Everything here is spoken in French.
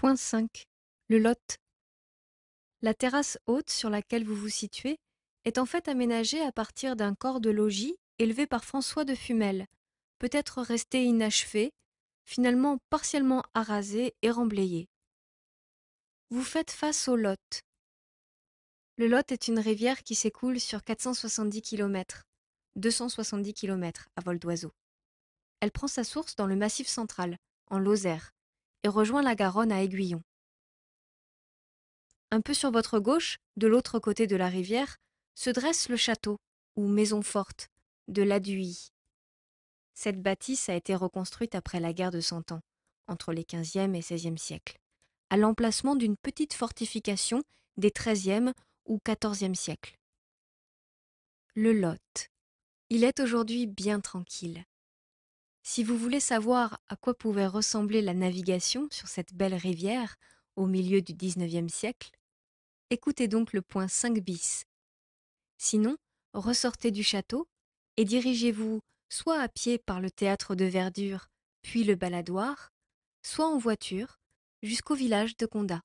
Point 5. Le lot. La terrasse haute sur laquelle vous vous situez est en fait aménagée à partir d'un corps de logis élevé par François de Fumel, peut-être resté inachevé, finalement partiellement arasé et remblayé. Vous faites face au Lot. Le Lot est une rivière qui s'écoule sur 470 km, 270 km à vol d'oiseau. Elle prend sa source dans le Massif central, en Lozère, et rejoint la Garonne à Aiguillon. Un peu sur votre gauche, de l'autre côté de la rivière, se dresse le château, ou maison forte, de Laduy. Cette bâtisse a été reconstruite après la guerre de Cent Ans, entre les XVe et XVIe siècles, à l'emplacement d'une petite fortification des XIIIe ou XIVe siècles. Le Lot. Il est aujourd'hui bien tranquille. Si vous voulez savoir à quoi pouvait ressembler la navigation sur cette belle rivière au milieu du XIXe siècle, écoutez donc le point 5 bis. Sinon, ressortez du château et dirigez-vous soit à pied par le théâtre de verdure, puis le baladoir, soit en voiture jusqu'au village de Condat.